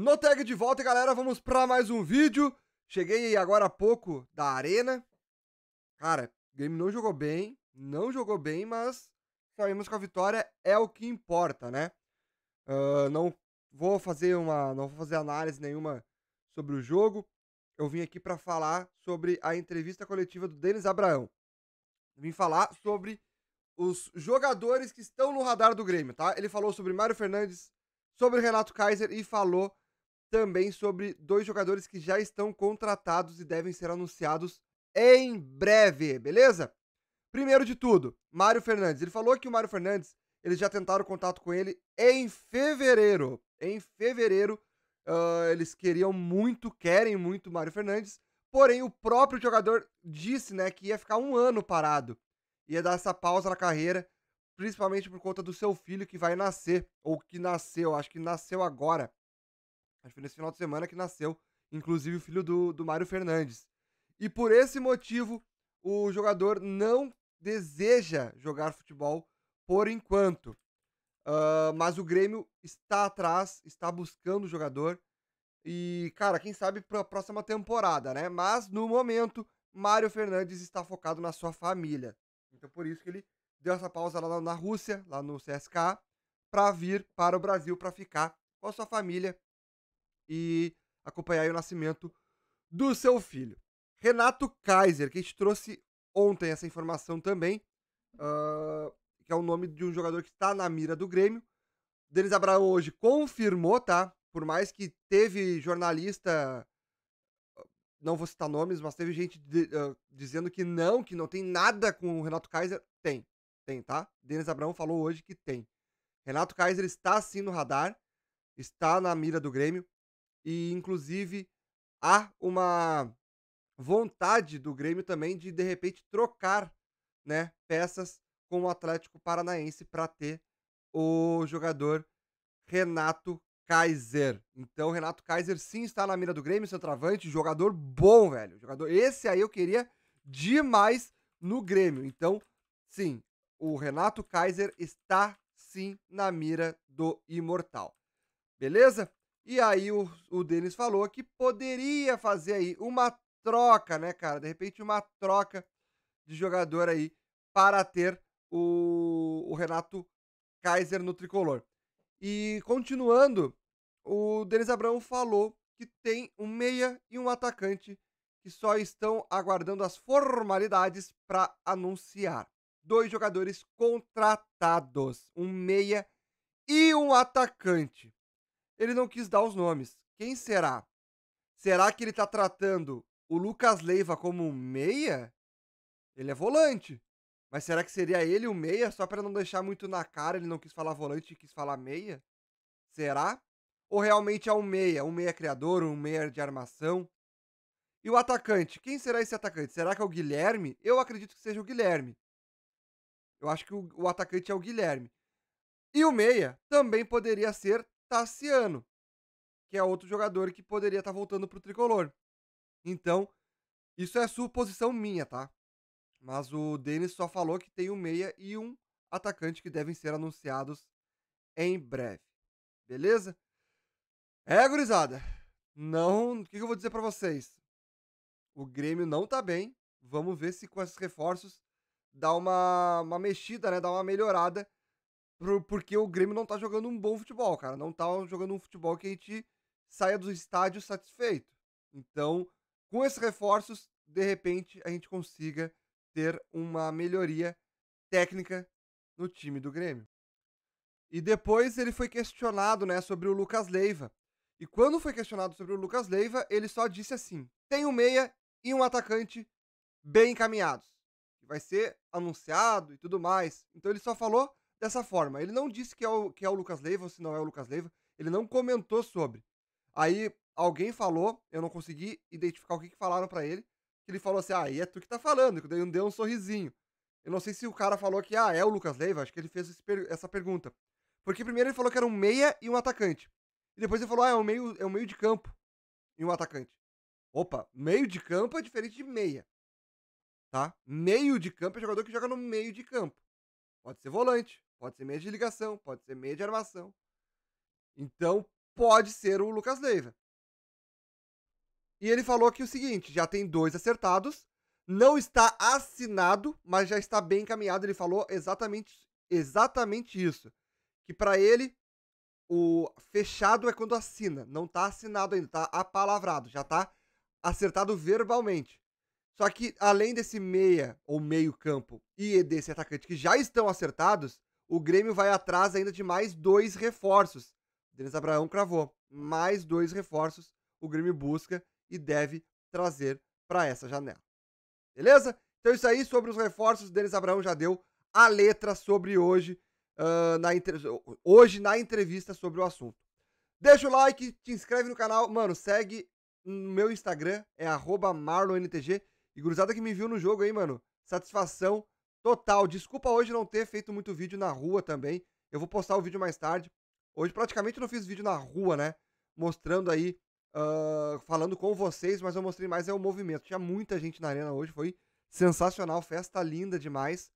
No tag de volta, galera, vamos para mais um vídeo. Cheguei agora há pouco da arena. Cara, o game não jogou bem, não jogou bem, mas sabemos que a vitória é o que importa, né? Uh, não vou fazer uma, não vou fazer análise nenhuma sobre o jogo. Eu vim aqui para falar sobre a entrevista coletiva do Denis Abraão. Vim falar sobre os jogadores que estão no radar do Grêmio, tá? Ele falou sobre Mário Fernandes, sobre Renato Kaiser e falou também sobre dois jogadores que já estão contratados e devem ser anunciados em breve, beleza? Primeiro de tudo, Mário Fernandes. Ele falou que o Mário Fernandes, eles já tentaram contato com ele em fevereiro. Em fevereiro, uh, eles queriam muito, querem muito o Mário Fernandes. Porém, o próprio jogador disse né, que ia ficar um ano parado. Ia dar essa pausa na carreira, principalmente por conta do seu filho que vai nascer, ou que nasceu, acho que nasceu agora. Acho que foi nesse final de semana que nasceu, inclusive, o filho do, do Mário Fernandes. E por esse motivo, o jogador não deseja jogar futebol por enquanto. Uh, mas o Grêmio está atrás, está buscando o jogador. E, cara, quem sabe para a próxima temporada, né? Mas no momento, Mário Fernandes está focado na sua família. Então, por isso que ele deu essa pausa lá na Rússia, lá no CSK, para vir para o Brasil para ficar com a sua família e acompanhar o nascimento do seu filho. Renato Kaiser, que a gente trouxe ontem essa informação também, uh, que é o nome de um jogador que está na mira do Grêmio. Denis Abraão hoje confirmou, tá? Por mais que teve jornalista, não vou citar nomes, mas teve gente de, uh, dizendo que não, que não tem nada com o Renato Kaiser. Tem, tem, tá? Denis Abraão falou hoje que tem. Renato Kaiser está sim no radar, está na mira do Grêmio, e, inclusive, há uma vontade do Grêmio também de, de repente, trocar né, peças com o Atlético Paranaense para ter o jogador Renato Kaiser. Então, Renato Kaiser sim está na mira do Grêmio, centroavante, jogador bom, velho. Jogador, esse aí eu queria demais no Grêmio. Então, sim, o Renato Kaiser está sim na mira do Imortal. Beleza? E aí o, o Denis falou que poderia fazer aí uma troca, né, cara? De repente uma troca de jogador aí para ter o, o Renato Kaiser no tricolor. E continuando, o Denis Abrão falou que tem um meia e um atacante que só estão aguardando as formalidades para anunciar. Dois jogadores contratados, um meia e um atacante. Ele não quis dar os nomes. Quem será? Será que ele está tratando o Lucas Leiva como um meia? Ele é volante. Mas será que seria ele o meia? Só para não deixar muito na cara, ele não quis falar volante e quis falar meia? Será? Ou realmente é um meia? Um meia criador, um meia de armação? E o atacante? Quem será esse atacante? Será que é o Guilherme? Eu acredito que seja o Guilherme. Eu acho que o, o atacante é o Guilherme. E o meia também poderia ser Tassiano, que é outro jogador que poderia estar tá voltando para o tricolor. Então, isso é suposição minha, tá? Mas o Denis só falou que tem um meia e um atacante que devem ser anunciados em breve. Beleza? É, gurizada. Não. O que, eu vou dizer para vocês? O Grêmio não tá bem. Vamos ver se com esses reforços dá uma, uma mexida, né? Dá uma melhorada porque o Grêmio não tá jogando um bom futebol, cara. Não tá jogando um futebol que a gente saia do estádio satisfeito. Então, com esses reforços, de repente, a gente consiga ter uma melhoria técnica no time do Grêmio. E depois ele foi questionado, né, sobre o Lucas Leiva. E quando foi questionado sobre o Lucas Leiva, ele só disse assim: tem um meia e um atacante bem encaminhados. Que vai ser anunciado e tudo mais. Então ele só falou dessa forma. Ele não disse que é o, que é o Lucas Leiva ou se não é o Lucas Leiva. Ele não comentou sobre. Aí alguém falou, eu não consegui identificar o que, que falaram para ele. Que ele falou assim: ah, e é tu que tá falando. Que daí deu um sorrisinho. Eu não sei se o cara falou que, ah, é o Lucas Leiva. Acho que ele fez essa pergunta. Porque primeiro ele falou que era um meia e um atacante. E depois ele falou, ah, é um meio, é um meio de campo e um atacante. Opa, meio de campo é diferente de meia. Tá? Meio de campo é jogador que joga no meio de campo. Pode ser volante, Pode ser meia de ligação, pode ser meia de armação. Então, pode ser o Lucas Leiva. E ele falou que o seguinte, já tem dois acertados, não está assinado, mas já está bem encaminhado. Ele falou exatamente, exatamente isso. Que para ele, o fechado é quando assina. Não está assinado ainda, está apalavrado, já está acertado verbalmente. Só que além desse meia ou meio campo e desse atacante que já estão acertados, o Grêmio vai atrás ainda de mais dois reforços. Denis Abraão cravou. Mais dois reforços o Grêmio busca e deve trazer para essa janela. Beleza? Então é isso aí sobre os reforços. Denis Abraão já deu a letra sobre hoje, uh, na hoje na entrevista sobre o assunto. Deixa o like, te inscreve no canal. Mano, segue no meu Instagram, é marlonntg. E gurizada que me viu no jogo aí, mano. Satisfação total. Desculpa hoje não ter feito muito vídeo na rua também. Eu vou postar o vídeo mais tarde. Hoje praticamente não fiz vídeo na rua, né? Mostrando aí, uh, falando com vocês, mas eu mostrei mais é o movimento. Tinha muita gente na arena hoje, foi sensacional, festa linda demais.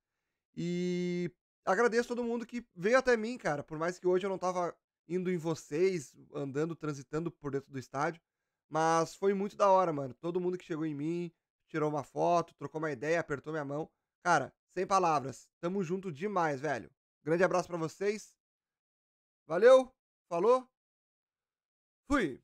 E agradeço todo mundo que veio até mim, cara. Por mais que hoje eu não tava indo em vocês, andando, transitando por dentro do estádio. Mas foi muito da hora, mano. Todo mundo que chegou em mim, tirou uma foto, trocou uma ideia, apertou minha mão. Cara, sem palavras. Tamo junto demais, velho. Grande abraço para vocês. Valeu. Falou. Fui.